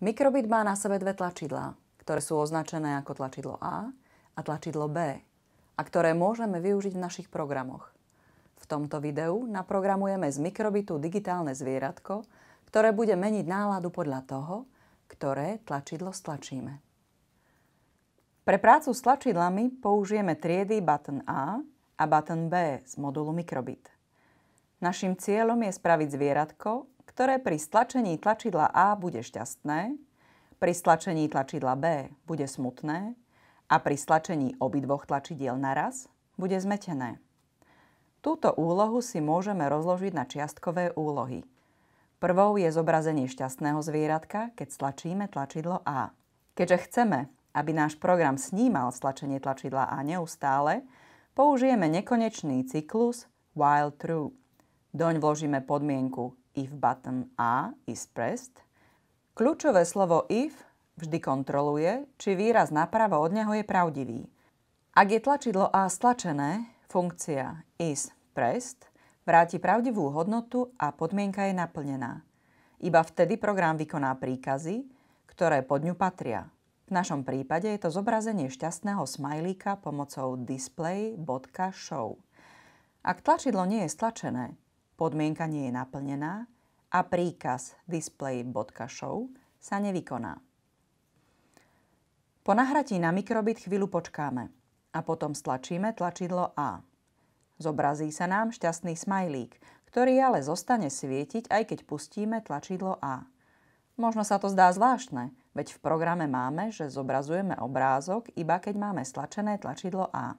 Mikrobit má na sebe dve tlačidlá, ktoré sú označené ako tlačidlo A a tlačidlo B, a ktoré môžeme využiť v našich programoch. V tomto videu naprogramujeme z mikrobitu digitálne zvieratko, ktoré bude meniť náladu podľa toho, ktoré tlačidlo stlačíme. Pre prácu s tlačidlami použijeme triedy button A a button B z modulu mikrobit. Naším cieľom je spraviť zvieratko, ktoré pri stlačení tlačidla A bude šťastné, pri stlačení tlačidla B bude smutné a pri stlačení obidvoch tlačidiel naraz bude zmetené. Túto úlohu si môžeme rozložiť na čiastkové úlohy. Prvou je zobrazenie šťastného zvieratka, keď stlačíme tlačidlo A. Keďže chceme, aby náš program snímal stlačenie tlačidla A neustále, použijeme nekonečný cyklus while true. Doň vložíme podmienku if button A is pressed, kľúčové slovo if vždy kontroluje, či výraz napravo od neho je pravdivý. Ak je tlačidlo A stlačené, funkcia is pressed vráti pravdivú hodnotu a podmienka je naplnená. Iba vtedy program vykoná príkazy, ktoré pod ňu patria. V našom prípade je to zobrazenie šťastného smajlíka pomocou display.show. Ak tlačidlo nie je stlačené, podmienka nie je naplnená a príkaz display.show sa nevykoná. Po nahratí na mikrobit chvíľu počkáme a potom stlačíme tlačidlo A. Zobrazí sa nám šťastný smajlík, ktorý ale zostane svietiť, aj keď pustíme tlačidlo A. Možno sa to zdá zvláštne, veď v programe máme, že zobrazujeme obrázok, iba keď máme stlačené tlačidlo A.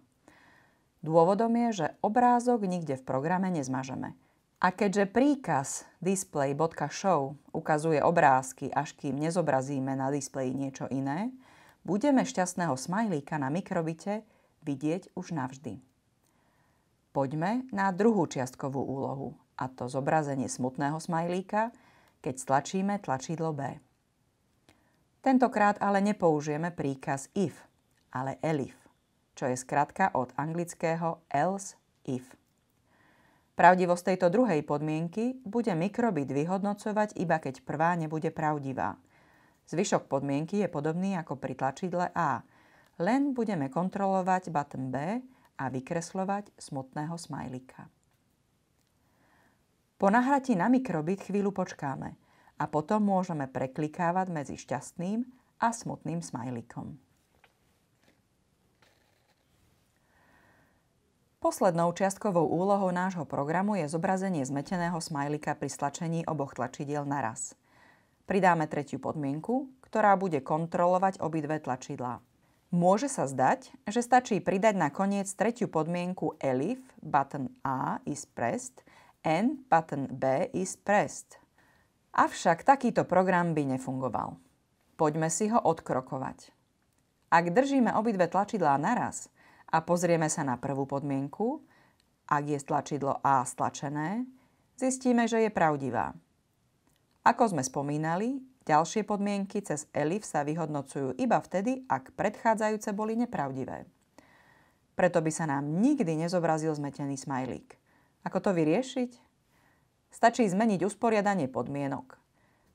Dôvodom je, že obrázok nikde v programe nezmažeme – a keďže príkaz display.show ukazuje obrázky, až kým nezobrazíme na displeji niečo iné, budeme šťastného smajlíka na mikrobite vidieť už navždy. Poďme na druhú čiastkovú úlohu, a to zobrazenie smutného smajlíka, keď stlačíme tlačidlo B. Tentokrát ale nepoužijeme príkaz if, ale elif, čo je skratka od anglického else if. Pravdivosť tejto druhej podmienky bude mikrobit vyhodnocovať iba keď prvá nebude pravdivá. Zvyšok podmienky je podobný ako pri tlačidle A. Len budeme kontrolovať button B a vykreslovať smutného smajlika. Po nahratí na mikrobit chvíľu počkáme a potom môžeme preklikávať medzi šťastným a smutným smajlikom. Poslednou čiastkovou úlohou nášho programu je zobrazenie zmeteného smajlika pri stlačení oboch tlačidiel naraz. Pridáme tretiu podmienku, ktorá bude kontrolovať obidve tlačidlá. Môže sa zdať, že stačí pridať na koniec tretiu podmienku ELIF button A is pressed and button B is pressed. Avšak takýto program by nefungoval. Poďme si ho odkrokovať. Ak držíme obidve tlačidlá naraz, a pozrieme sa na prvú podmienku, ak je tlačidlo A stlačené, zistíme, že je pravdivá. Ako sme spomínali, ďalšie podmienky cez ELIF sa vyhodnocujú iba vtedy, ak predchádzajúce boli nepravdivé. Preto by sa nám nikdy nezobrazil zmetený smajlík. Ako to vyriešiť? Stačí zmeniť usporiadanie podmienok.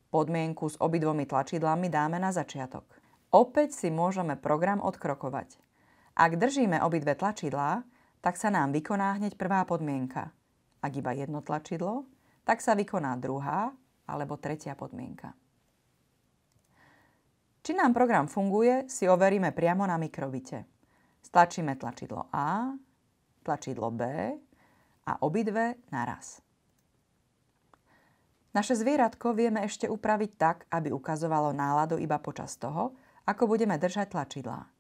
Podmienku s obidvomi tlačidlami dáme na začiatok. Opäť si môžeme program odkrokovať – ak držíme obidve tlačidlá, tak sa nám vykoná hneď prvá podmienka. Ak iba jedno tlačidlo, tak sa vykoná druhá alebo tretia podmienka. Či nám program funguje, si overíme priamo na mikrobite. Stlačíme tlačidlo A, tlačidlo B a obidve naraz. Naše zvieratko vieme ešte upraviť tak, aby ukazovalo náladu iba počas toho, ako budeme držať tlačidlá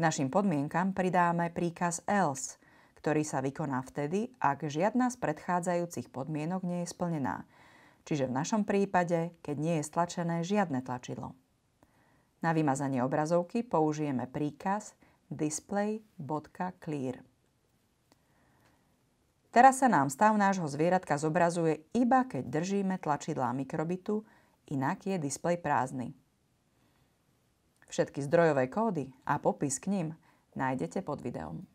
našim podmienkam pridáme príkaz else, ktorý sa vykoná vtedy, ak žiadna z predchádzajúcich podmienok nie je splnená. Čiže v našom prípade, keď nie je stlačené žiadne tlačidlo. Na vymazanie obrazovky použijeme príkaz display.clear. Teraz sa nám stav nášho zvieratka zobrazuje iba keď držíme tlačidlá mikrobitu, inak je displej prázdny. Všetky zdrojové kódy a popis k ním nájdete pod videom.